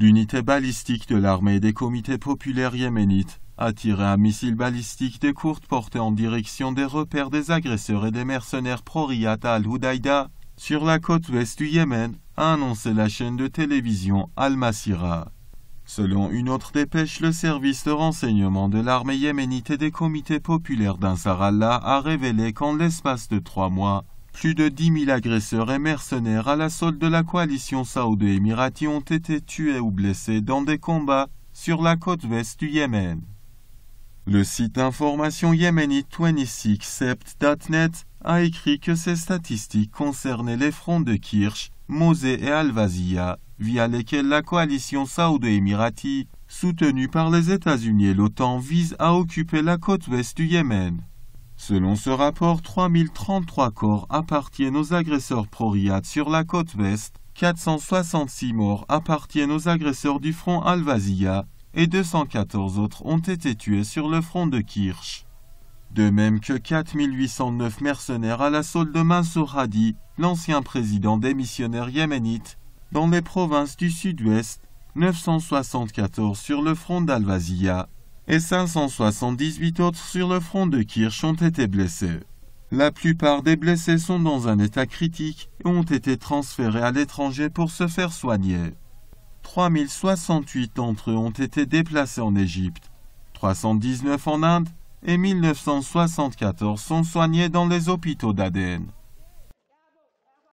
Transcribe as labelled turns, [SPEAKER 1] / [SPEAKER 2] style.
[SPEAKER 1] L'unité balistique de l'armée des comités populaires yéménites a tiré un missile balistique de courte portée en direction des repères des agresseurs et des mercenaires pro-Riyad al hudaïda sur la côte ouest du Yémen, a annoncé la chaîne de télévision Al-Masira. Selon une autre dépêche, le service de renseignement de l'armée yéménite et des comités populaires d'Ansar Allah a révélé qu'en l'espace de trois mois, plus de 10 000 agresseurs et mercenaires à la solde de la coalition saoudo-émirati ont été tués ou blessés dans des combats sur la côte ouest du Yémen. Le site information yémeni 26sept.net a écrit que ces statistiques concernaient les fronts de Kirch, Mosé et Al-Wazia, via lesquels la coalition saoudo-émirati, soutenue par les États-Unis et l'OTAN, vise à occuper la côte ouest du Yémen. Selon ce rapport, 3033 corps appartiennent aux agresseurs pro sur la côte ouest, 466 morts appartiennent aux agresseurs du front Al-Wazia et 214 autres ont été tués sur le front de Kirch. De même que 4809 mercenaires à la solde de Mansour Hadi, l'ancien président des missionnaires yéménites, dans les provinces du sud-ouest, 974 sur le front dal et 578 autres sur le front de Kirch ont été blessés. La plupart des blessés sont dans un état critique et ont été transférés à l'étranger pour se faire soigner. 3068 d'entre eux ont été déplacés en Égypte, 319 en Inde et 1974 sont soignés dans les hôpitaux d'Aden.